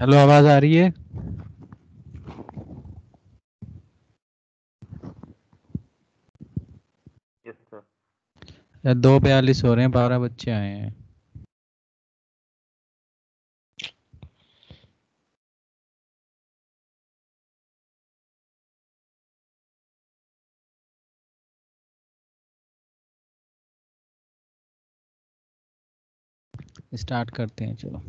hello आवाज आ रही है दो बयालीस हो रहे हैं बारह बच्चे आए हैं स्टार्ट करते हैं चलो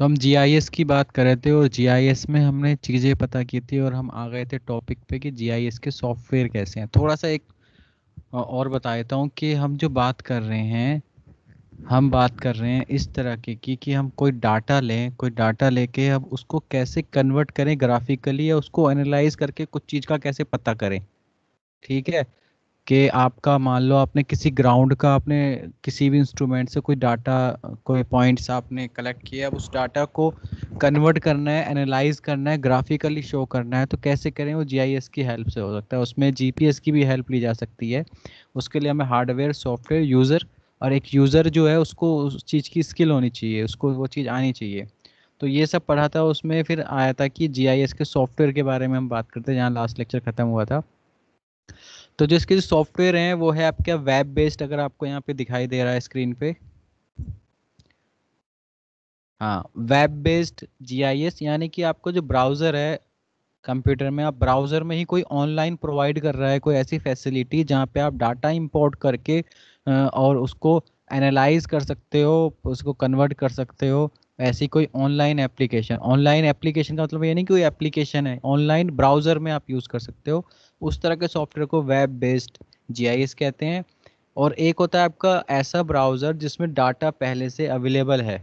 तो हम जीआईएस की बात कर रहे थे और जीआईएस में हमने चीज़ें पता की थी और हम आ गए थे टॉपिक पे कि जीआईएस के सॉफ्टवेयर कैसे हैं थोड़ा सा एक और बता देता हूँ कि हम जो बात कर रहे हैं हम बात कर रहे हैं इस तरह की कि, कि हम कोई डाटा लें कोई डाटा लेके हम उसको कैसे कन्वर्ट करें ग्राफिकली या उसको एनालाइज करके कुछ चीज़ का कैसे पता करें ठीक है कि आपका मान लो आपने किसी ग्राउंड का आपने किसी भी इंस्ट्रूमेंट से कोई डाटा कोई पॉइंट्स आपने कलेक्ट किया अब उस डाटा को कन्वर्ट करना है एनालाइज करना है ग्राफिकली शो करना है तो कैसे करें वो जीआईएस की हेल्प से हो सकता है उसमें जीपीएस की भी हेल्प ली जा सकती है उसके लिए हमें हार्डवेयर सॉफ्टवेयर यूज़र और एक यूज़र जो है उसको उस चीज़ की स्किल होनी चाहिए उसको वो चीज़ आनी चाहिए तो ये सब पढ़ा था उसमें फिर आया था कि जीआईएस के सॉफ्टवेयर के बारे में हम बात करते हैं जहाँ लास्ट लेक्चर ख़त्म हुआ था तो जो इसके जो सॉफ्टवेयर हैं वो है आपका वेब बेस्ड अगर आपको यहाँ पे दिखाई दे रहा है स्क्रीन पे हाँ वेब बेस्ड जीआईएस यानी कि आपको जो ब्राउज़र है कंप्यूटर में आप ब्राउज़र में ही कोई ऑनलाइन प्रोवाइड कर रहा है कोई ऐसी फैसिलिटी जहाँ पे आप डाटा इंपोर्ट करके और उसको एनालाइज कर सकते हो उसको कन्वर्ट कर सकते हो ऐसी कोई ऑनलाइन एप्लीकेशन ऑनलाइन एप्लीकेशन का मतलब ये नहीं कि कोई एप्लीकेशन है ऑनलाइन ब्राउज़र में आप यूज़ कर सकते हो उस तरह के सॉफ्टवेयर को वेब बेस्ड जी कहते हैं और एक होता है आपका ऐसा ब्राउज़र जिसमें डाटा पहले से अवेलेबल है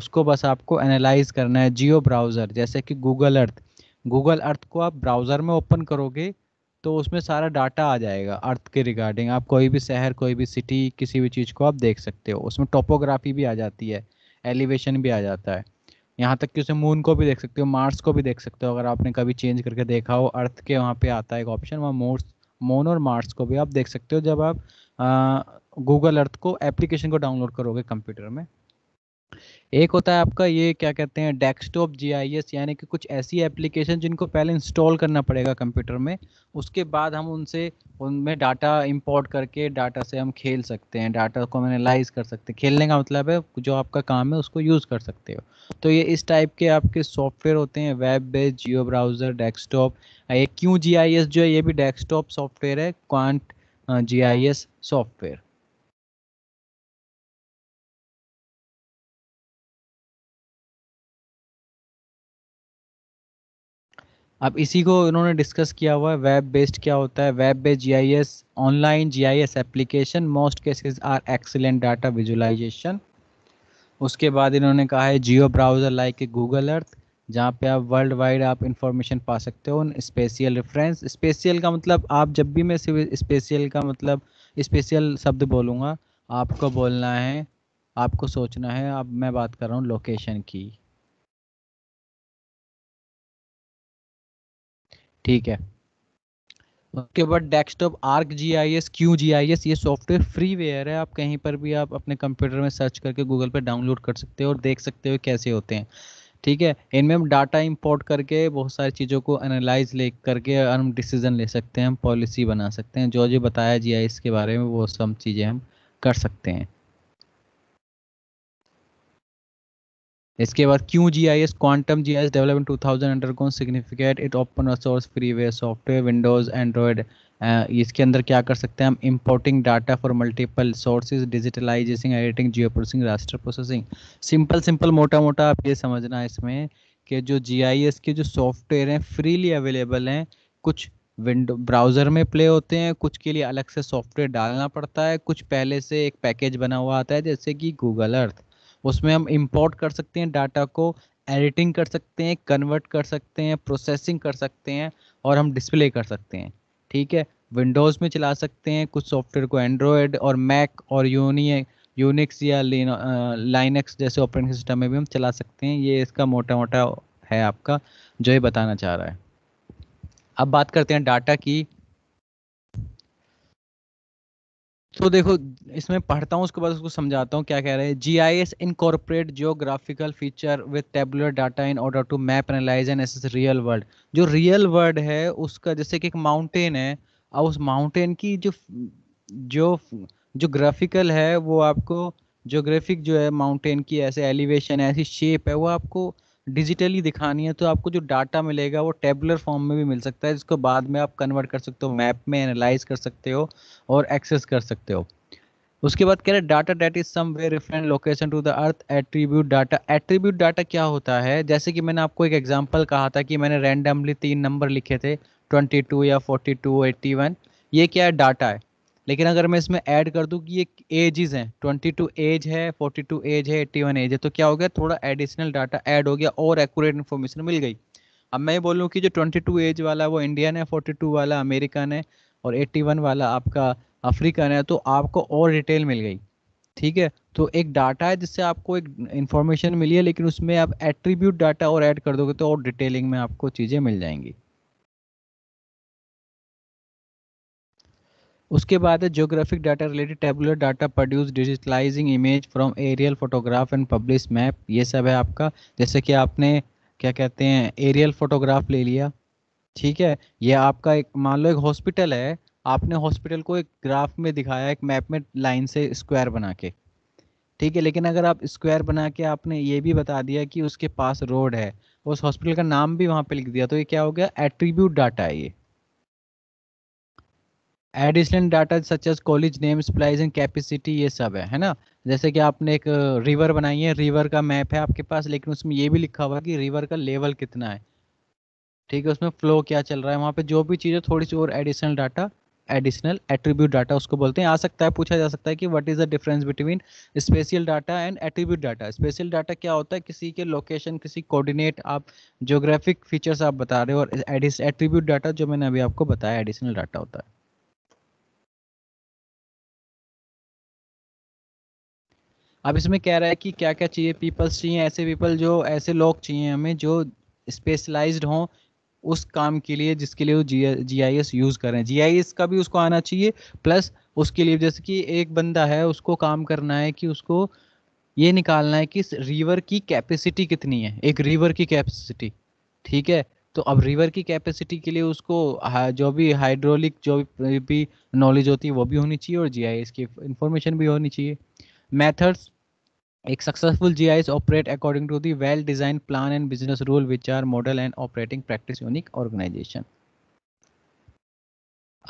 उसको बस आपको एनालाइज करना है जियो ब्राउज़र जैसे कि गूगल अर्थ गूगल अर्थ को आप ब्राउज़र में ओपन करोगे तो उसमें सारा डाटा आ जाएगा अर्थ के रिगार्डिंग आप कोई भी शहर कोई भी सिटी किसी भी चीज़ को आप देख सकते हो उसमें टोपोग्राफी भी आ जाती है एलिवेशन भी आ जाता है यहाँ तक कि उसे मून को भी देख सकते हो मार्स को भी देख सकते हो अगर आपने कभी चेंज करके देखा हो अर्थ के वहाँ पे आता है एक ऑप्शन वहाँ मोर्स मोन और मार्स को भी आप देख सकते हो जब आप गूगल अर्थ को एप्लीकेशन को डाउनलोड करोगे कंप्यूटर में एक होता है आपका ये क्या कहते हैं डेस्कटॉप जीआईएस यानी कि कुछ ऐसी एप्लीकेशन जिनको पहले इंस्टॉल करना पड़ेगा कंप्यूटर में उसके बाद हम उनसे उनमें डाटा इंपोर्ट करके डाटा से हम खेल सकते हैं डाटा को हम एनालाइज कर सकते हैं खेलने का मतलब है जो आपका काम है उसको यूज़ कर सकते हो तो ये इस टाइप के आपके सॉफ्टवेयर होते हैं वेब बेस्ड जियो ब्राउज़र डेस्कटॉप ये क्यू जी जो है ये भी डेस्कटॉप सॉफ्टवेयर है क्वांट जी सॉफ्टवेयर अब इसी को इन्होंने डिस्कस किया हुआ है वेब बेस्ड क्या होता है web based GIS online GIS application most cases are excellent data visualization उसके बाद इन्होंने कहा है geo browser like Google Earth जहाँ पे आप वर्ल्ड वाइड आप इंफॉर्मेशन पा सकते हो स्पेशियल रेफरेंस स्पेशियल का मतलब आप जब भी मैं स्पेशियल का मतलब स्पेशियल शब्द बोलूँगा आपको बोलना है आपको सोचना है अब मैं बात कर रहा हूँ लोकेशन की ठीक है उसके बाद desktop Arc G I S Q G I S ये सॉफ्टवेयर फ्री वेयर है आप कहीं पर भी आप अपने कंप्यूटर में सर्च करके गूगल पर डाउनलोड कर सकते हो और देख सकते हो कैसे होते हैं ठीक है इनमें हम डाटा इंपोर्ट करके बहुत सारी चीज़ों को एनालाइज ले करके हम डिसीजन ले सकते हैं हम पॉलिसी बना सकते हैं जो जो बताया जी इसके के बारे में वो सब चीज़ें हम कर सकते हैं इसके बाद क्यों G I S quantum G I S develop in two thousand कौन significant it open source freeware software Windows Android इसके अंदर क्या कर सकते हैं हम importing data for multiple sources digitalization editing geo processing raster processing simple simple मोटा मोटा आप ये समझना है इसमें कि जो जी आई एस के जो सॉफ्टवेयर हैं फ्रीली अवेलेबल हैं कुछ विंडो ब्राउज़र में प्ले होते हैं कुछ के लिए अलग से सॉफ्टवेयर डालना पड़ता है कुछ पहले से एक पैकेज बना हुआ आता है जैसे कि गूगल अर्थ उसमें हम इम्पोर्ट कर सकते हैं डाटा को एडिटिंग कर सकते हैं कन्वर्ट कर सकते हैं प्रोसेसिंग कर सकते हैं और हम डिस्प्ले कर सकते हैं ठीक है विंडोज़ में चला सकते हैं कुछ सॉफ्टवेयर को एंड्रॉयड और मैक और यूनि यूनिक्स या लाइनक्स जैसे ऑपरेटिंग सिस्टम में भी हम चला सकते हैं ये इसका मोटा मोटा है आपका जो ये बताना चाह रहा है अब बात करते हैं डाटा की तो देखो इसमें पढ़ता हूँ उसके बाद उसको समझाता हूँ क्या कह रहे हैं G I S incorporate geographical feature with tabular data in order to map analyze as as real world जो रियल वर्ल्ड है उसका जैसे कि एक माउंटेन है और उस माउंटेन की जो जो जो ग्राफिकल है वो आपको जोग्राफिक जो है माउंटेन की ऐसे एलिवेशन ऐसी शेप है वो आपको डिजिटली दिखानी है तो आपको जो डाटा मिलेगा वो टेबुलर फॉर्म में भी मिल सकता है जिसको बाद में आप कन्वर्ट कर सकते हो मैप में एनालाइज कर सकते हो और एक्सेस कर सकते हो उसके बाद कह रहे हैं data that is some way referent location to the earth attribute data attribute data क्या होता है जैसे कि मैंने आपको एक एग्जाम्पल कहा था कि मैंने रैंडमली तीन नंबर लिखे थे टू या एट्टी वन ये क्या है डाटा है लेकिन अगर मैं इसमें ऐड कर दूँ कि ये एजेस हैं 22 एज है 42 एज है 81 एज है तो क्या हो गया थोड़ा एडिशनल डाटा ऐड हो गया और एक्यूरेट इन्फॉर्मेशन मिल गई अब मैं ये बोलूँ कि जो 22 एज वाला वो इंडियन है 42 वाला अमेरिकन है और 81 वाला आपका अफ्रीकन है तो आपको और डिटेल मिल गई ठीक है तो एक डाटा है जिससे आपको एक इन्फॉर्मेशन मिली है लेकिन उसमें आप एट्रीब्यूट डाटा और ऐड कर दोगे तो और डिटेलिंग में आपको चीज़ें मिल जाएंगी उसके बाद है geographic data related tabular data produce digitalizing image from aerial photograph and publish map ये सब है आपका जैसे कि आपने क्या कहते हैं एरियल फोटोग्राफ ले लिया ठीक है ये आपका एक मान लो एक हॉस्पिटल है आपने हॉस्पिटल को एक ग्राफ में दिखाया एक मैप में लाइन से स्क्वायर बना के ठीक है लेकिन अगर आप स्क्वायर बना के आपने ये भी बता दिया कि उसके पास रोड है उस हॉस्पिटल का नाम भी वहाँ पे लिख दिया तो ये क्या हो गया एट्रीब्यूट डाटा है ये additional data such as college names price and capacity ये सब है है ना जैसे कि आपने एक रिवर बनाई है रिवर का मैप है आपके पास लेकिन उसमें ये भी लिखा हुआ है कि रिवर का लेवल कितना है ठीक है उसमें फ्लो क्या चल रहा है वहाँ पे जो भी चीज है थोड़ी सी और additional data additional attribute data उसको बोलते हैं आ सकता है पूछा जा सकता है कि what is the difference between spatial data and attribute data spatial data क्या होता है किसी के लोकेशन किसी कोऑर्डिनेट आप जोग्राफिक फीचर्स आप बता रहे हो और एट्रीब्यूट डाटा जो मैंने अभी आपको बताया एडिशनल डाटा होता है अब इसमें कह रहा है कि क्या क्या चाहिए पीपल्स चाहिए ऐसे पीपल जो ऐसे लोग चाहिए हमें जो स्पेशलाइज्ड हों उस काम के लिए जिसके लिए वो जी आई एस यूज़ करें जी आई एस का भी उसको आना चाहिए प्लस उसके लिए जैसे कि एक बंदा है उसको काम करना है कि उसको ये निकालना है कि रिवर की कैपेसिटी कितनी है एक रिवर की कैपेसिटी ठीक है तो अब रिवर की कैपेसिटी के लिए उसको जो भी हाइड्रोलिक जो भी नॉलेज होती है वो भी होनी चाहिए और जी आई एस की इंफॉर्मेशन भी होनी चाहिए methods एक successful G I operate according to the well design plan and business rule which are model and operating practice unique organization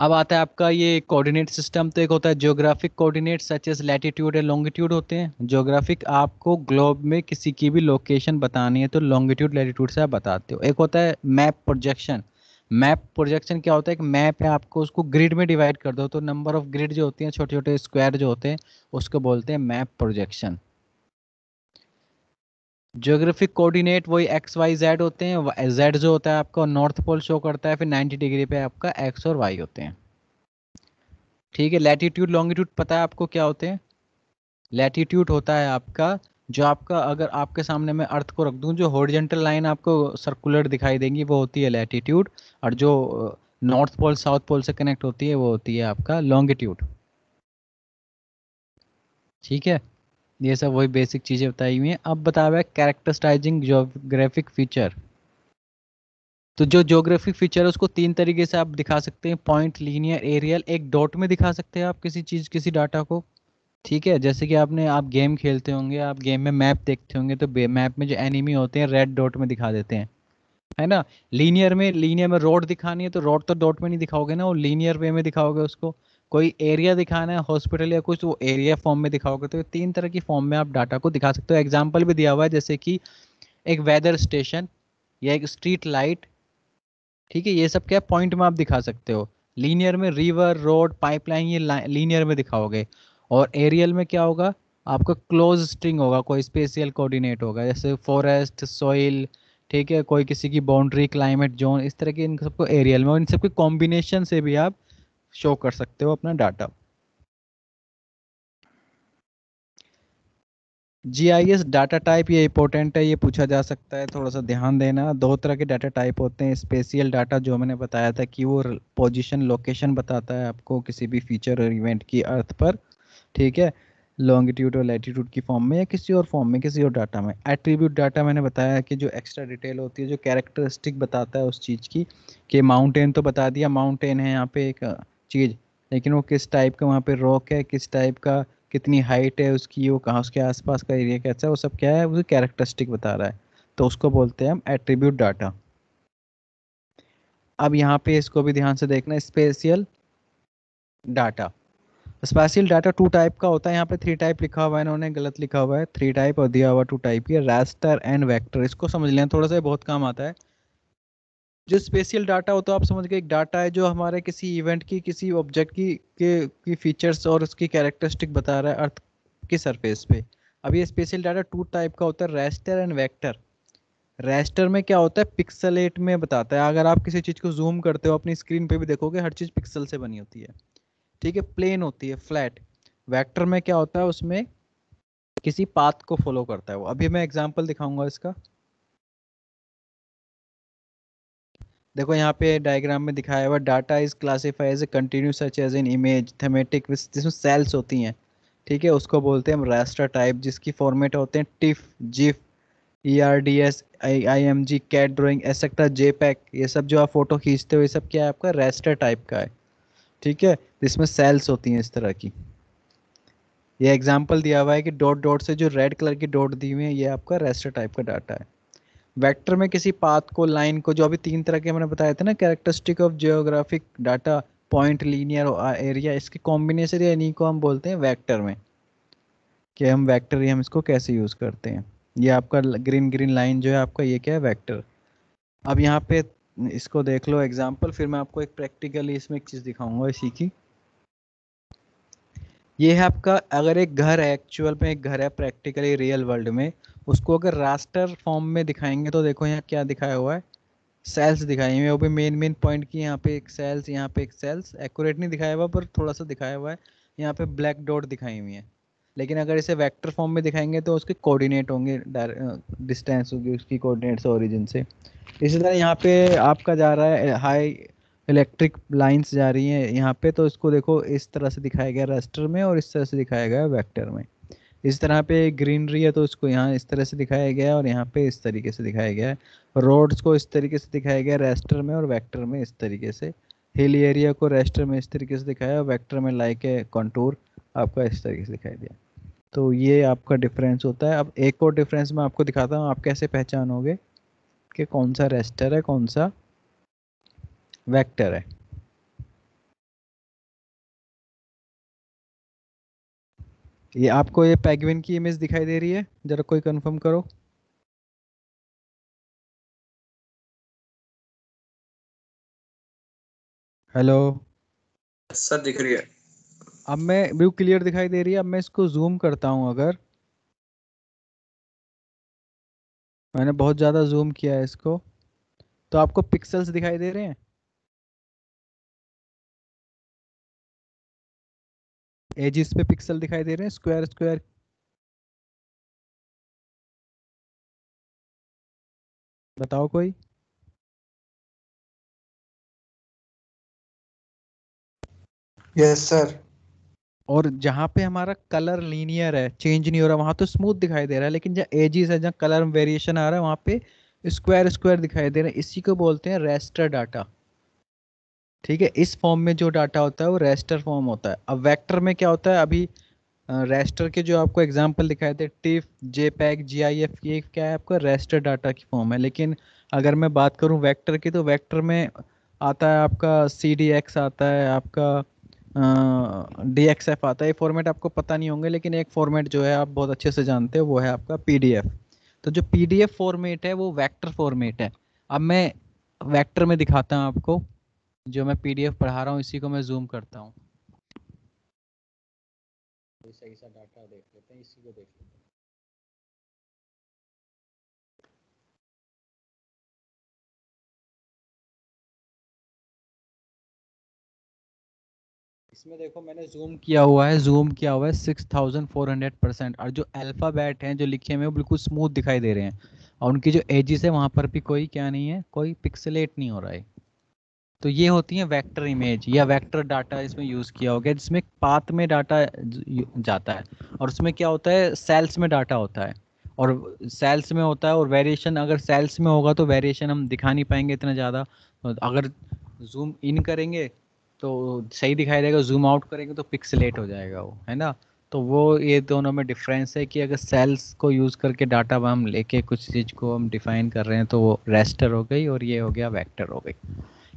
अब आता है आपका ये कोऑर्डिनेट सिस्टम तो एक होता है geographic coordinate such as latitude and longitude होते हैं ज्योग्राफिक आपको ग्लोब में किसी की भी लोकेशन बतानी है तो लॉन्गिट्यूड लैटीट्यूड से आप बताते हो एक होता है मैप प्रोजेक्शन मैप प्रोजेक्शन क्या होता है एक मैप है आपको उसको ग्रिड में डिवाइड कर दो तो नंबर ऑफ ग्रिड जो होती हैं छोटे छोटे स्क्वायर जो होते हैं उसको बोलते हैं मैप प्रोजेक्शन ज्योग्राफिक कोऑर्डिनेट वही एक्स वाई जेड होते हैं जेड जो होता है आपका नॉर्थ पोल शो करता है फिर 90 डिग्री पे आपका एक्स और वाई होते हैं ठीक है लैटीट्यूड लॉन्गिट्यूड पता है आपको क्या होते हैं लैटीट्यूड होता है आपका जो आपका अगर आपके सामने मैं अर्थ को रख दूं जो हॉरिजेंटल लाइन आपको सर्कुलर दिखाई देंगी वो होती है लैटीट्यूड और जो नॉर्थ पोल साउथ पोल से कनेक्ट होती है वो होती है आपका लॉन्गिट्यूड ठीक है ये सब वही बेसिक चीज़ें बताई हुई हैं अब बता हुआ है कैरेक्टराइजिंग जोग्राफिक फीचर तो जो जोग्राफिक फीचर है उसको तीन तरीके से आप दिखा सकते हैं पॉइंट लीनियर एरियल एक डॉट में दिखा सकते हैं आप किसी चीज़ किसी डाटा को ठीक है जैसे कि आपने आप गेम खेलते होंगे आप गेम में मैप देखते होंगे तो मैप में जो एनिमी होते हैं रेड डॉट में दिखा देते हैं है ना लीनियर में लीनियर में रोड दिखानी है तो रोड तो डॉट में नहीं दिखाओगे ना वो लीनियर वे में दिखाओगे उसको कोई एरिया दिखाना है हॉस्पिटल या कुछ तो वो एरिया फॉर्म में दिखाओगे तो तीन तरह की फॉर्म में आप डाटा को दिखा सकते हो एग्जाम्पल भी दिया हुआ है जैसे कि एक वेदर स्टेशन या एक स्ट्रीट लाइट ठीक है ये सब क्या पॉइंट में आप दिखा सकते हो लीनियर में रिवर रोड पाइपलाइन ये लीनियर में दिखाओगे और एरियल में क्या होगा आपका क्लोज स्ट्रिंग होगा कोई स्पेशियल कोऑर्डिनेट होगा जैसे फॉरेस्ट सॉइल ठीक है कोई किसी की बाउंड्री क्लाइमेट जोन इस तरह के इन सबको एरियल में और इन सबके कॉम्बिनेशन से भी आप शो कर सकते हो अपना data G I S data type ये इंपॉर्टेंट है ये पूछा जा सकता है थोड़ा सा ध्यान देना दो तरह के डाटा टाइप होते हैं स्पेशियल डाटा जो मैंने बताया था कि वो पोजीशन लोकेशन बताता है आपको किसी भी फीचर और इवेंट की अर्थ पर ठीक है लॉन्गिट्यूड और लैटीट्यूड की फॉर्म में या किसी और फॉर्म में किसी और डाटा में एट्रीब्यूट डाटा मैंने बताया कि जो एक्स्ट्रा डिटेल होती है जो कैरेक्टरिस्टिक बताता है उस चीज़ की कि माउंटेन तो बता दिया माउंटेन है यहाँ पे एक चीज़ लेकिन वो किस टाइप का वहाँ पे रॉक है किस टाइप का कितनी हाइट है उसकी वो कहाँ उसके आस का एरिया कैसा है वो सब क्या है वो कैरेक्टरिस्टिक बता रहा है तो उसको बोलते हैं हम एट्रीब्यूट डाटा अब यहाँ पे इसको भी ध्यान से देखना spatial data special data two type का होता है यहाँ पे थ्री टाइप लिखा हुआ है इन्होंने गलत लिखा हुआ है थ्री टाइप और दिया हुआ टू टाइप ये रास्टर एंड वेक्टर इसको समझ लें थोड़ा सा बहुत काम आता है जो स्पेशल डाटा होता है आप समझ गए एक डाटा है जो हमारे किसी इवेंट की किसी ऑब्जेक्ट की के की फीचर्स और उसकी कैरेक्टरिस्टिक बता रहा है अर्थ की सरफेस पे अब ये स्पेशल डाटा टू टाइप का होता है रेस्टर एंड वेक्टर रेस्टर में क्या होता है पिक्सलेट में बताता है अगर आप किसी चीज़ को जूम करते हो अपनी स्क्रीन पे भी देखोगे हर चीज़ पिक्सल से बनी होती है ठीक है प्लेन होती है फ्लैट वेक्टर में क्या होता है उसमें किसी पाथ को फॉलो करता है वो अभी मैं एग्जांपल दिखाऊंगा इसका देखो यहाँ पे डायग्राम में दिखाया हुआ data is classified as continue such as in image thematic जिसमें सेल्स होती हैं ठीक है उसको बोलते हैं हम रास्टर टाइप जिसकी फॉर्मेट होते हैं TIFF GIF E R D S I I M G CAD drawing etcetera J ये सब जो आप फोटो खींचते हो ये सब क्या है आपका रेस्टर टाइप का है ठीक है इसमें सेल्स होती हैं इस तरह की ये एग्जाम्पल दिया हुआ है कि डॉट डॉट से जो रेड कलर की डॉट दी हुई है ये आपका रेस्टर टाइप का डाटा है वेक्टर में किसी पाथ को लाइन को जो अभी तीन तरह के मैंने बताए थे ना characteristic of geographic data point linear area इसके कॉम्बिनेशन या इन्हीं को हम बोलते हैं वेक्टर में कि हम वेक्टर हम इसको कैसे यूज़ करते हैं ये आपका ग्रीन ग्रीन लाइन जो है आपका ये क्या है वैक्टर अब यहाँ पे इसको देख लो एग्जाम्पल फिर मैं आपको एक प्रैक्टिकली इसमें एक चीज़ दिखाऊंगा इसी की ये है आपका अगर एक घर है एक्चुअल में एक घर है प्रैक्टिकली रियल वर्ल्ड में उसको अगर रास्टर फॉर्म में दिखाएंगे तो देखो यहाँ क्या दिखाया हुआ है सेल्स दिखाई हुई है वो भी मेन मेन पॉइंट की यहाँ पे एक सेल्स यहाँ पे एक सेल्स एक्यूरेट नहीं दिखाया हुआ पर थोड़ा सा दिखाया हुआ है यहाँ पे ब्लैक डॉट दिखाई हुई है लेकिन अगर इसे वेक्टर फॉर्म में दिखाएंगे तो उसके कोऑर्डिनेट होंगे डिस्टेंस होगी उसकी कोऑर्डिनेट्स से ओरिजिन से इसी तरह यहाँ पे आपका जा रहा है हाई इलेक्ट्रिक लाइंस जा रही हैं यहाँ पे तो इसको देखो इस तरह से दिखाया गया रेस्टर में और इस तरह से दिखाया गया वैक्टर में इस तरह पे ग्रीनरी है तो उसको यहाँ इस तरह से दिखाया गया है और यहाँ पे इस तरीके से दिखाया गया रोड्स को इस तरीके से दिखाया गया रेस्टर में और वैक्टर में इस तरीके से हिल एरिया को रेस्टर में इस तरीके से दिखाया और वेक्टर में लाइक है कॉन्टूर आपका इस तरीके से दिखाई दिया तो ये आपका डिफरेंस होता है अब एक और डिफरेंस मैं आपको दिखाता हूँ आप कैसे पहचानोगे कि कौन सा रेस्टर है कौन सा वेक्टर है ये आपको ये पैगविन की इमेज दिखाई दे रही है जरा कोई कंफर्म करो हेलो सर दिख रही है अब मैं व्यू क्लियर दिखाई दे रही है अब मैं इसको जूम करता हूँ अगर मैंने बहुत ज़्यादा जूम किया है इसको तो आपको पिक्सल्स दिखाई दे रहे हैं एजिस पे पिक्सल दिखाई दे रहे हैं स्क्वायर स्क्वायर बताओ कोई यस yes, सर और जहाँ पे हमारा कलर लीनियर है चेंज नहीं हो रहा वहाँ तो स्मूथ दिखाई दे रहा है लेकिन जहाँ एजिस है जहाँ कलर में वेरिएशन आ रहा है वहाँ पे स्क्वायर स्क्वायर दिखाई दे रहा है इसी को बोलते हैं रेस्टर डाटा ठीक है इस फॉर्म में जो डाटा होता है वो रेस्टर फॉर्म होता है अब वैक्टर में क्या होता है अभी रेस्टर के जो आपको एग्जाम्पल दिखाए थे TIFF JPEG G I F ये क्या है आपका रेस्टर डाटा की फॉर्म है लेकिन अगर मैं बात करूँ वैक्टर की तो वैक्टर में आता है आपका सी डी एक्स आता है आपका डी एक्स एफ आता है ये फॉर्मेट आपको पता नहीं होंगे लेकिन एक फॉर्मेट जो है आप बहुत अच्छे से जानते हो वो है आपका पी डी एफ तो जो पी डी एफ फॉर्मेट है वो वैक्टर फॉर्मेट है अब मैं वैक्टर में दिखाता हूँ आपको जो मैं पी डी एफ पढ़ा रहा हूँ इसी को मैं जूम करता हूँ सही सा डाटा देख लेते हैं इसी को देख लेते हैं इसमें देखो मैंने जूम किया हुआ है जूम किया हुआ है six thousand four hundred percent और जो अल्फ़ाबेट हैं जो लिखे हुए हैं बिल्कुल स्मूथ दिखाई दे रहे हैं और उनकी जो एजिस है वहाँ पर भी कोई क्या नहीं है कोई पिक्सलेट नहीं हो रहा है तो ये होती है वेक्टर इमेज या वेक्टर डाटा इसमें यूज़ किया हो गया जिसमें पाथ में डाटा जाता है और उसमें क्या होता है सेल्स में डाटा होता है और सेल्स में होता है और वेरिएशन अगर सेल्स में होगा तो वेरिएशन हम दिखा नहीं पाएंगे इतना ज़्यादा तो अगर जूम इन करेंगे तो सही दिखाई देगा जूम आउट करेंगे तो पिक्सलेट हो जाएगा वो है ना तो वो ये दोनों में डिफरेंस है कि अगर सेल्स को यूज़ करके डाटा हम लेके कुछ चीज़ को हम डिफाइन कर रहे हैं तो वो रेस्टर हो गई और ये हो गया वेक्टर हो गई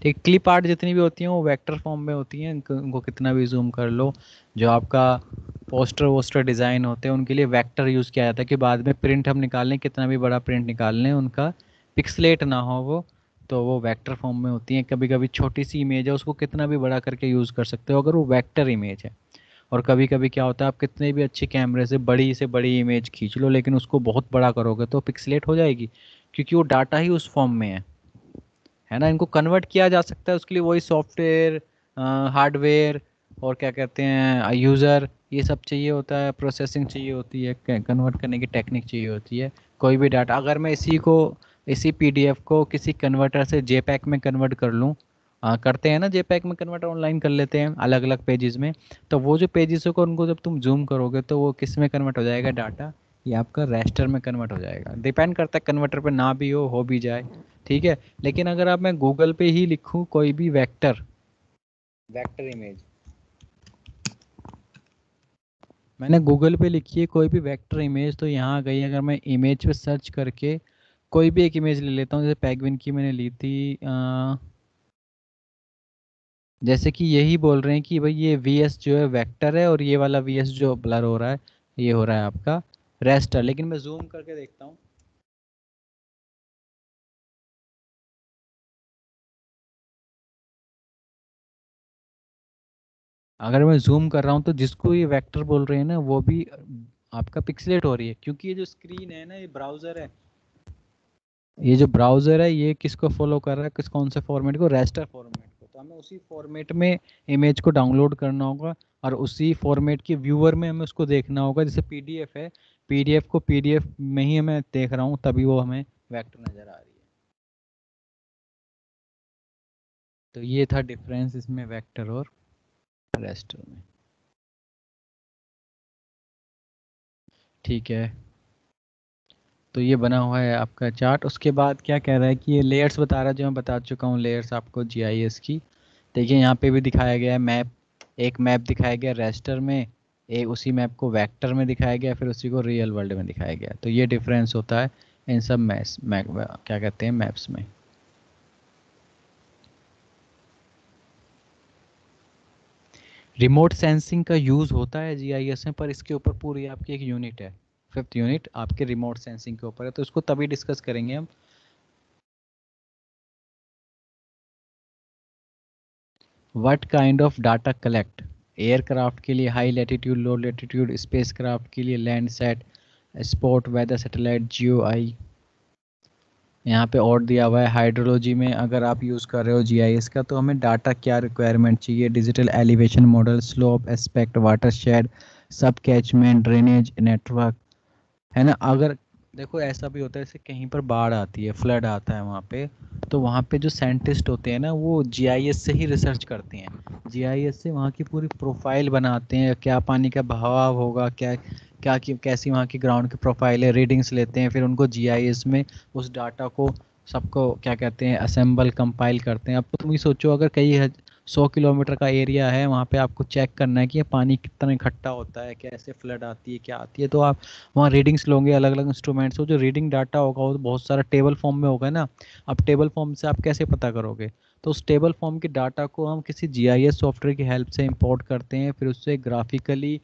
ठीक क्लिप आर्ट जितनी भी होती हैं वो वेक्टर फॉर्म में होती हैं उनको कितना भी जूम कर लो जो आपका पोस्टर वोस्टर डिज़ाइन होते हैं उनके लिए वैक्टर यूज़ किया जाता है कि बाद में प्रिंट हम निकाल लें कितना भी बड़ा प्रिंट निकाल लें उनका पिक्सलेट ना हो वो तो वो वेक्टर फॉर्म में होती हैं कभी कभी छोटी सी इमेज है उसको कितना भी बड़ा करके यूज़ कर सकते हो अगर वो वेक्टर इमेज है और कभी कभी क्या होता है आप कितने भी अच्छे कैमरे से बड़ी से बड़ी इमेज खींच लो लेकिन उसको बहुत बड़ा करोगे तो पिक्सलेट हो जाएगी क्योंकि वो डाटा ही उस फॉर्म में है है ना इनको कन्वर्ट किया जा सकता है उसके लिए वही सॉफ्टवेयर हार्डवेयर और क्या कहते हैं यूज़र ये सब चाहिए होता है प्रोसेसिंग चाहिए होती है कन्वर्ट करने की टेक्निक चाहिए होती है कोई भी डाटा अगर मैं इसी को इसी पीडीएफ को किसी कन्वर्टर से जेपैक में कन्वर्ट कर लूँ करते हैं ना जेपैक में कन्वर्ट ऑनलाइन कर लेते हैं अलग अलग पेजेस में तो वो जो पेजेस होगा उनको जब तुम जूम करोगे तो वो किस में कन्वर्ट हो जाएगा डाटा ये आपका रजिस्टर में कन्वर्ट हो जाएगा डिपेंड करता है कन्वर्टर पे ना भी हो हो भी जाए ठीक है लेकिन अगर आप मैं गूगल पे ही लिखूँ कोई भी वैक्टर वैक्टर इमेज मैंने गूगल पे लिखी है कोई भी वेक्टर इमेज तो यहाँ गई अगर मैं इमेज पे सर्च करके कोई भी एक इमेज ले लेता हूँ जैसे पैगविन की मैंने ली थी आ, जैसे कि यही बोल रहे हैं कि भाई ये वी एस जो है वेक्टर है और ये वाला वी एस जो ब्लर हो रहा है ये हो रहा है आपका रेस्टर लेकिन मैं जूम करके देखता हूँ अगर मैं जूम कर रहा हूँ तो जिसको ये वेक्टर बोल रहे हैं ना वो भी आपका पिक्सलेट हो रही है क्योंकि ये जो स्क्रीन है ना ये ब्राउज़र है ये जो ब्राउज़र है ये किसको फॉलो कर रहा है किस कौन से फॉर्मेट को रेस्टर फॉर्मेट को तो हमें उसी फॉर्मेट में इमेज को डाउनलोड करना होगा और उसी फॉर्मेट के व्यूअर में हमें उसको देखना होगा जैसे पीडीएफ है पीडीएफ को पीडीएफ में ही मैं देख रहा हूँ तभी वो हमें वैक्टर नज़र आ रही है तो ये था डिफरेंस इसमें वेक्टर और रेस्टर में ठीक है तो ये बना हुआ है आपका चार्ट उसके बाद क्या कह रहा है कि ये लेयर्स बता रहा है जो मैं बता चुका हूँ लेयर्स आपको जी की देखिए यहाँ पे भी दिखाया गया है मैप एक मैप दिखाया गया रेस्टर में एक उसी मैप को वैक्टर में दिखाया गया फिर उसी को रियल वर्ल्ड में दिखाया गया तो ये डिफरेंस होता है इन सब मैप्स मैप क्या कहते हैं मैप्स में रिमोट सेंसिंग का यूज़ होता है जीआईएस में पर इसके ऊपर पूरी आपकी एक यूनिट है फिफ्थ यूनिट आपके रिमोट सेंसिंग के ऊपर है तो इसको तभी डिस्कस करेंगे हम what kind of data collect aircraft के लिए high latitude low latitude craft के लिए landsat spot weather satellite geo I यहाँ पे और दिया हुआ है हाइड्रोलॉजी में अगर आप यूज़ कर रहे हो जीआईएस का तो हमें डाटा क्या रिक्वायरमेंट चाहिए digital elevation model slope aspect watershed सब कैचमेंट ड्रेनेज नेटवर्क है ना अगर देखो ऐसा भी होता है जैसे कहीं पर बाढ़ आती है फ्लड आता है वहाँ पे तो वहाँ पे जो साइंटिस्ट होते हैं ना वो जीआईएस से ही रिसर्च करते हैं जीआईएस से वहाँ की पूरी प्रोफाइल बनाते हैं क्या पानी का बहाव होगा क्या क्या की कैसी वहाँ की ग्राउंड की प्रोफाइल है रीडिंग्स लेते हैं फिर उनको जी में उस डाटा को सबको क्या कहते हैं असेंबल कंपाइल करते हैं अब तुम ही सोचो अगर कई सौ किलोमीटर का एरिया है वहाँ पे आपको चेक करना है कि ये पानी कितना इकट्ठा होता है कैसे फ्लड आती है क्या आती है तो आप वहाँ रीडिंग्स लोगे अलग अलग इंस्ट्रूमेंट्स हो जो रीडिंग डाटा होगा वो बहुत सारा टेबल फॉर्म में होगा ना अब टेबल फॉर्म से आप कैसे पता करोगे तो उस टेबल फॉर्म के डाटा को हम किसी जी सॉफ्टवेयर की हेल्प से इम्पोर्ट करते हैं फिर उससे ग्राफिकली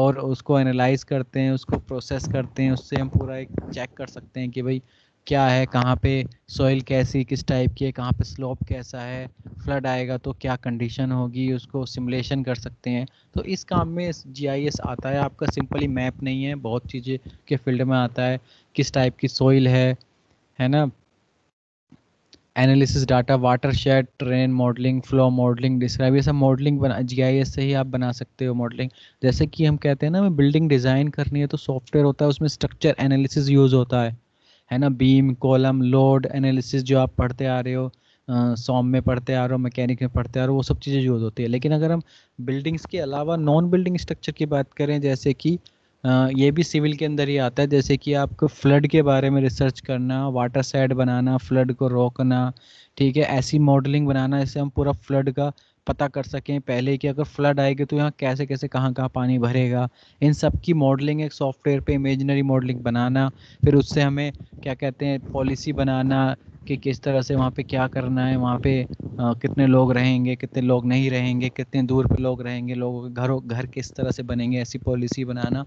और उसको एनालाइज करते हैं उसको प्रोसेस करते हैं उससे हम पूरा एक चेक कर सकते हैं कि भाई क्या है कहाँ पे सॉइल कैसी किस टाइप की है कहाँ पे स्लोप कैसा है फ्लड आएगा तो क्या कंडीशन होगी उसको सिमुलेशन कर सकते हैं तो इस काम में जीआईएस आता है आपका सिंपली मैप नहीं है बहुत चीज़ें के फील्ड में आता है किस टाइप की सॉइल है है ना analysis data watershed terrain modeling flow modeling describe ये सब मॉडलिंग बना जी से ही आप बना सकते हो मॉडलिंग जैसे कि हम कहते हैं ना हमें बिल्डिंग डिज़ाइन करनी है तो सॉफ्टवेयर होता है उसमें स्ट्रक्चर एनालिसिस यूज़ होता है है ना बीम कॉलम लोड एनालिसिस जो आप पढ़ते आ रहे हो सॉम में पढ़ते आ रहे हो मैकेनिक में पढ़ते आ रहे हो वो सब चीज़ें यूज़ होती है लेकिन अगर हम बिल्डिंग्स के अलावा नॉन बिल्डिंग स्ट्रक्चर की बात करें जैसे कि ये भी सिविल के अंदर ही आता है जैसे कि आपको फ्लड के बारे में रिसर्च करना वाटर साइड बनाना फ्लड को रोकना ठीक है ऐसी मॉडलिंग बनाना इससे हम पूरा फ्लड का पता कर सकें पहले कि अगर फ्लड आएगी तो यहाँ कैसे कैसे कहाँ कहाँ पानी भरेगा इन सब की मॉडलिंग एक सॉफ्टवेयर पे इमेजनरी मॉडलिंग बनाना फिर उससे हमें क्या कहते हैं पॉलिसी बनाना कि किस तरह से वहाँ पे क्या करना है वहाँ पे आ, कितने लोग रहेंगे कितने लोग नहीं रहेंगे कितने दूर पे लोग रहेंगे लोगों के घरों घर किस तरह से बनेंगे ऐसी पॉलिसी बनाना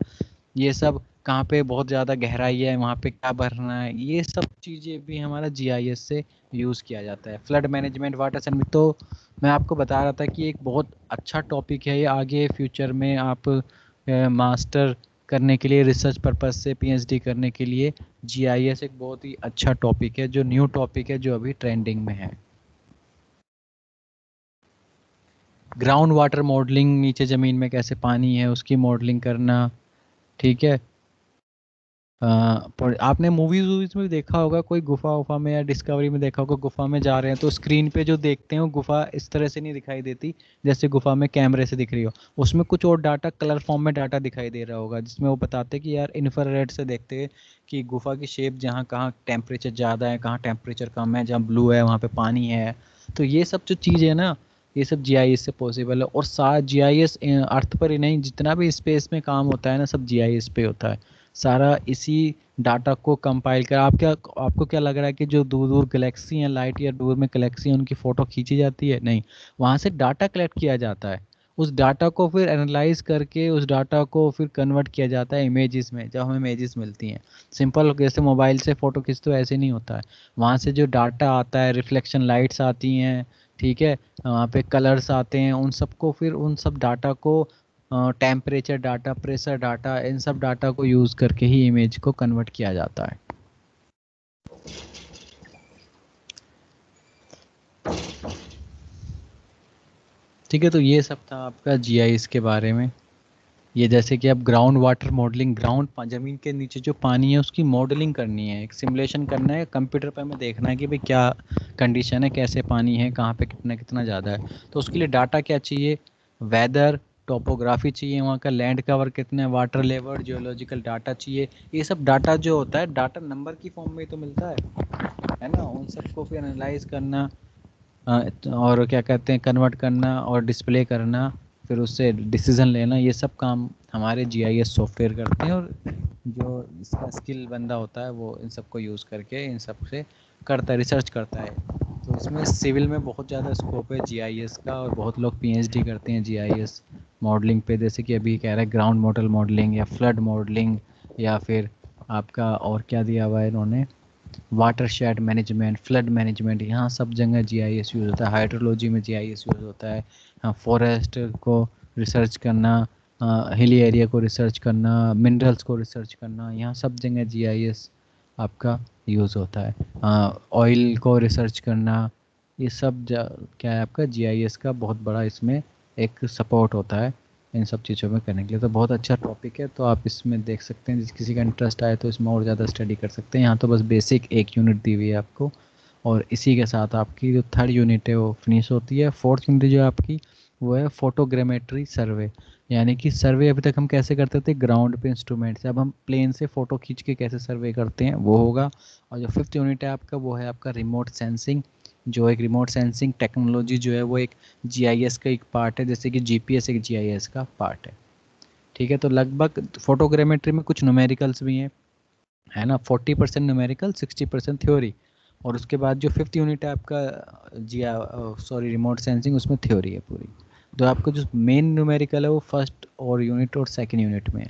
ये सब कहाँ पे बहुत ज़्यादा गहराई है वहाँ पे क्या भरना है ये सब चीज़ें भी हमारा जीआईएस से यूज़ किया जाता है फ्लड मैनेजमेंट वाटर सर्विस तो मैं आपको बता रहा था कि एक बहुत अच्छा टॉपिक है ये आगे फ्यूचर में आप मास्टर करने के लिए रिसर्च पर्पज़ से पीएचडी करने के लिए जीआईएस एक बहुत ही अच्छा टॉपिक है जो न्यू टॉपिक है जो अभी ट्रेंडिंग में है ग्राउंड वाटर मॉडलिंग नीचे ज़मीन में कैसे पानी है उसकी मॉडलिंग करना ठीक है आपने मूवीज वूवीज में देखा होगा कोई गुफा वुफा में या डिस्कवरी में देखा होगा गुफा में जा रहे हैं तो स्क्रीन पे जो देखते हैं वो गुफा इस तरह से नहीं दिखाई देती जैसे गुफा में कैमरे से दिख रही हो उसमें कुछ और डाटा कलर फॉर्म में डाटा दिखाई दे रहा होगा जिसमें वो बताते कि यार इन्फ्रारेड से देखते हैं कि गुफा की शेप जहाँ कहाँ टेम्परेचर ज़्यादा है कहाँ टेम्परेचर कम है जहाँ ब्लू है वहाँ पर पानी है तो ये सब जो चीज़ है ना ये सब जी से पॉसिबल है और साथ जी अर्थ पर ही नहीं जितना भी स्पेस में काम होता है ना सब जी पे होता है सारा इसी डाटा को कंपाइल कर आप क्या आपको क्या लग रहा है कि जो दूर दूर गलेक्सी हैं लाइट या दूर में गलेक्सी हैं उनकी फ़ोटो खींची जाती है नहीं वहाँ से डाटा कलेक्ट किया जाता है उस डाटा को फिर एनालाइज करके उस डाटा को फिर कन्वर्ट किया जाता है इमेजेस में जब हमें इमेजेस मिलती हैं सिंपल जैसे मोबाइल से फ़ोटो खींचते तो ऐसे नहीं होता है वहाँ से जो डाटा आता है रिफ्लेक्शन लाइट्स आती हैं ठीक है वहाँ पे कलर्स आते हैं उन सबको फिर उन सब डाटा को टेम्परेचर डाटा प्रेशर डाटा इन सब डाटा को यूज़ करके ही इमेज को कन्वर्ट किया जाता है ठीक है तो ये सब था आपका जी के बारे में ये जैसे कि आप ग्राउंड वाटर मॉडलिंग ग्राउंड ज़मीन के नीचे जो पानी है उसकी मॉडलिंग करनी है एक सिमुलेशन करना है कंप्यूटर पर हमें देखना है कि भाई क्या कंडीशन है कैसे पानी है कहाँ पे कितना कितना ज़्यादा है तो उसके लिए डाटा क्या चाहिए वेदर टोपोग्राफी चाहिए वहाँ का लैंड कवर कितना है वाटर लेवल जियोलॉजिकल डाटा चाहिए ये सब डाटा जो होता है डाटा नंबर की फॉर्म में तो मिलता है है ना उन सबको फिर एनालाइज करना तो और क्या कहते हैं कन्वर्ट करना और डिस्प्ले करना फिर उससे डिसीज़न लेना ये सब काम हमारे जीआईएस सॉफ्टवेयर करते हैं और जो इसका स्किल बंदा होता है वो इन सबको यूज़ करके इन सब से करता है रिसर्च करता है तो इसमें सिविल में बहुत ज़्यादा स्कोप है जीआईएस का और बहुत लोग पीएचडी करते हैं जीआईएस मॉडलिंग पे जैसे कि अभी कह रहा है ग्राउंड मॉडल मॉडलिंग या फ्लड मॉडलिंग या फिर आपका और क्या दिया हुआ है इन्होंने watershed management flood management यहाँ सब जगह एस यूज़ होता है हाइड्रोलॉजी में एस यूज़ होता है फॉरेस्ट हाँ, को रिसर्च करना हिली हाँ, एरिया को रिसर्च करना मिनरल्स को रिसर्च करना यहाँ सब जगह एस आपका यूज़ होता है ऑयल हाँ, को रिसर्च करना ये सब क्या है आपका जीआईएस का बहुत बड़ा इसमें एक सपोर्ट होता है इन सब चीज़ों में करने के लिए तो बहुत अच्छा टॉपिक है तो आप इसमें देख सकते हैं जिस किसी का इंटरेस्ट आए तो इसमें और ज़्यादा स्टडी कर सकते हैं यहाँ तो बस बेसिक एक यूनिट दी हुई है आपको और इसी के साथ आपकी जो थर्ड यूनिट है वो फिनिश होती है फोर्थ यूनिट जो आपकी वो है फोटोग्रामेट्री सर्वे यानी कि सर्वे अभी तक हम कैसे करते थे ग्राउंड पे इंस्ट्रूमेंट से अब हम प्लेन से फ़ोटो खींच के कैसे सर्वे करते हैं वो होगा और जो फिफ्थ यूनिट है आपका वो है आपका रिमोट सेंसिंग जो एक रिमोट सेंसिंग टेक्नोलॉजी जो है वो एक जीआईएस का एक पार्ट है जैसे कि जीपीएस एक जीआईएस का पार्ट है ठीक है तो लगभग फोटोग्रामेट्री में कुछ नोमेरिकल्स भी हैं है ना forty percent numerical sixty percent theory और उसके बाद जो फिफ्थ यूनिट है आपका जी सॉरी रिमोट सेंसिंग उसमें थ्योरी है पूरी तो आपका जो मेन न्यूमेरिकल है वो फर्स्ट और यूनिट और सेकेंड यूनिट में है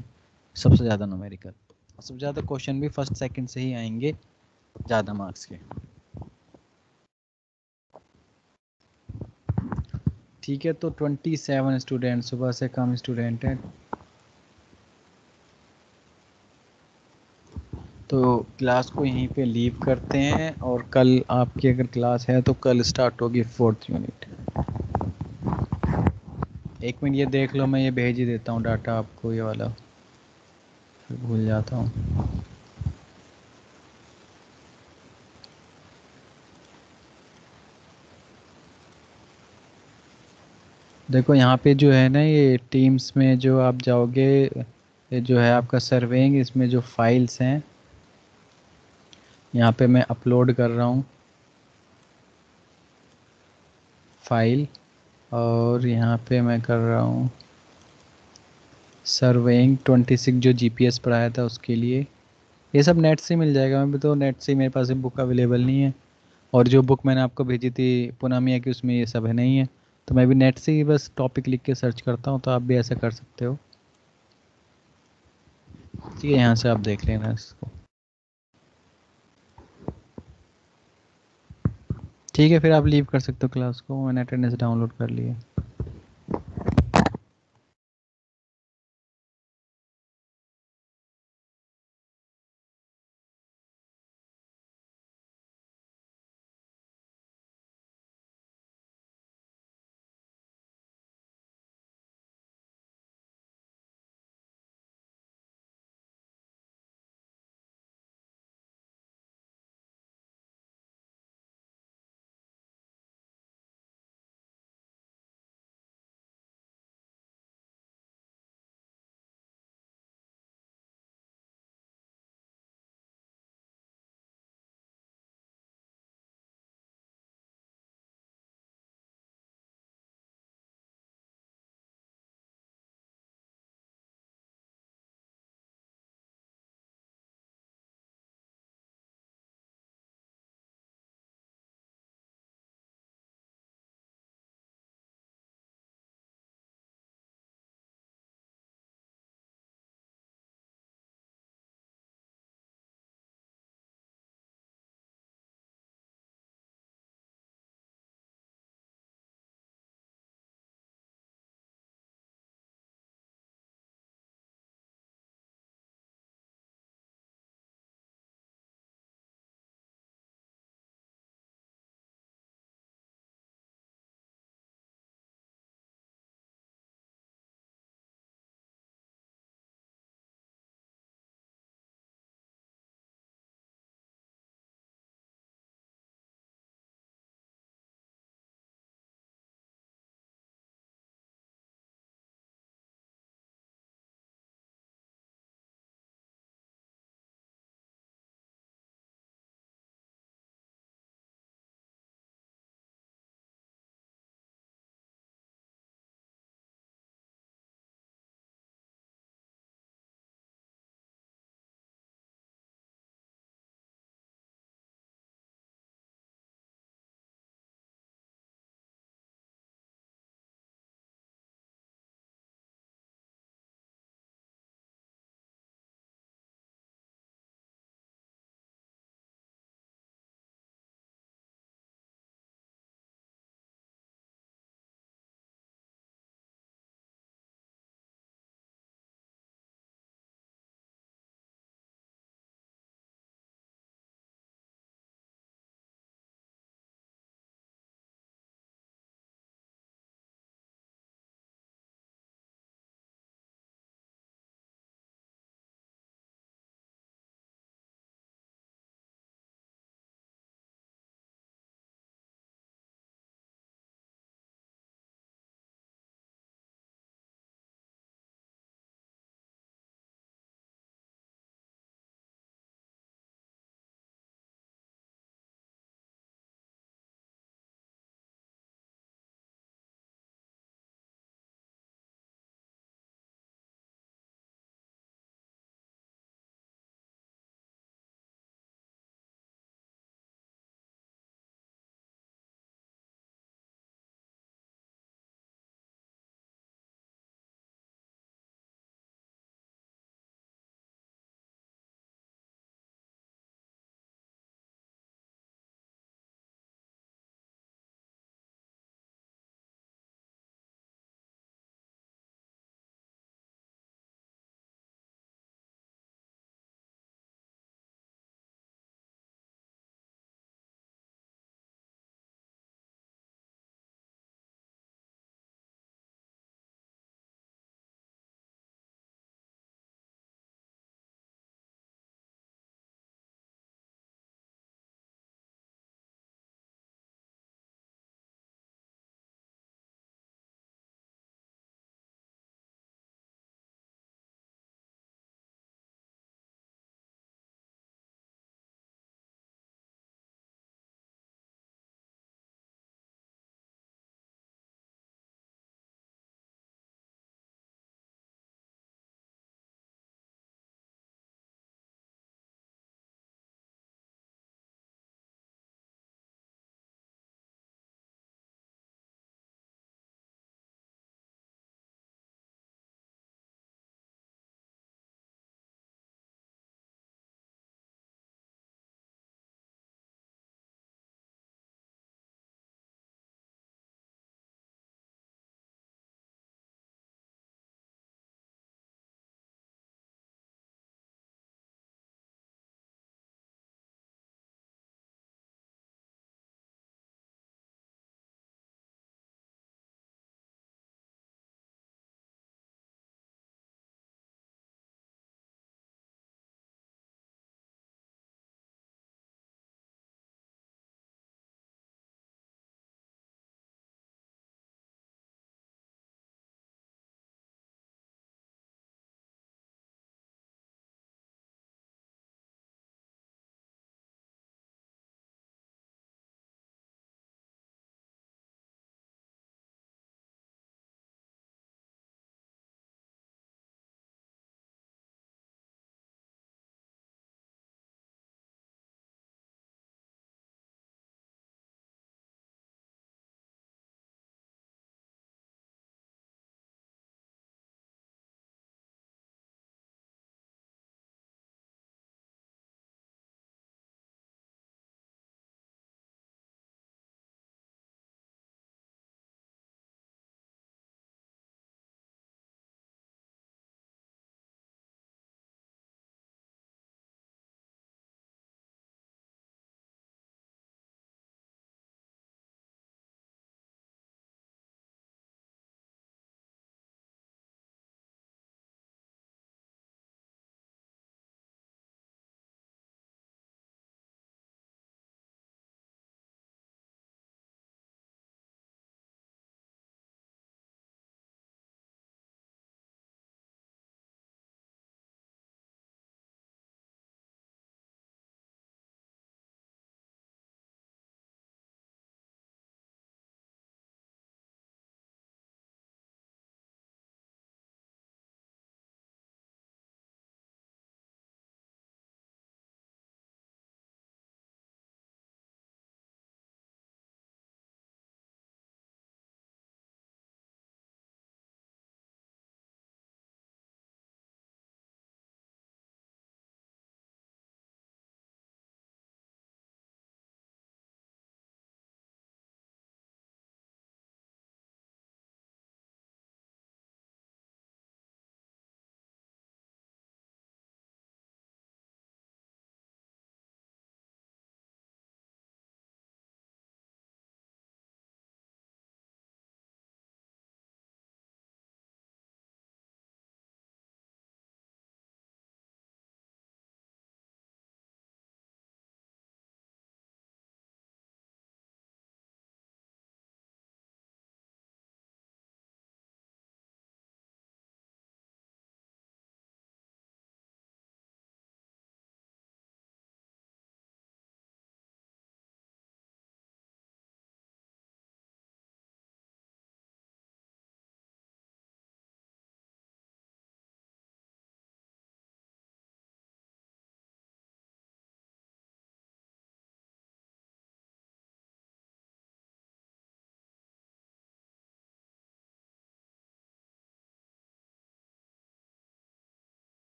सबसे ज़्यादा न्यूमेरिकल सबसे ज़्यादा क्वेश्चन भी फर्स्ट सेकेंड से ही आएंगे ज़्यादा मार्क्स के ठीक है तो ट्वेंटी सेवन स्टूडेंट सुबह से कम स्टूडेंट हैं तो क्लास को यहीं पे लीव करते हैं और कल आपकी अगर क्लास है तो कल स्टार्ट होगी फोर्थ यूनिट एक मिनट ये देख लो मैं ये भेज ही देता हूँ डाटा आपको ये वाला फिर भूल जाता हूँ देखो यहाँ पे जो है ना ये टीम्स में जो आप जाओगे ये जो है आपका सर्वेइंग इसमें जो फाइल्स हैं यहाँ पे मैं अपलोड कर रहा हूँ फाइल और यहाँ पे मैं कर रहा हूँ सर्वेइंग 26 जो जीपीएस पढ़ाया था उसके लिए ये सब नेट से मिल जाएगा मैं भी तो नेट से मेरे पास बुक अवेलेबल नहीं है और जो बुक मैंने आपको भेजी थी पुनामिया की उसमें ये सब है नहीं है तो मैं भी नेट से ही बस टॉपिक लिख के सर्च करता हूँ तो आप भी ऐसा कर सकते हो ठीक है यहाँ से आप देख लेना इसको ठीक है फिर आप लीव कर सकते हो क्लास को मैंने अटेंडेंस डाउनलोड कर लिया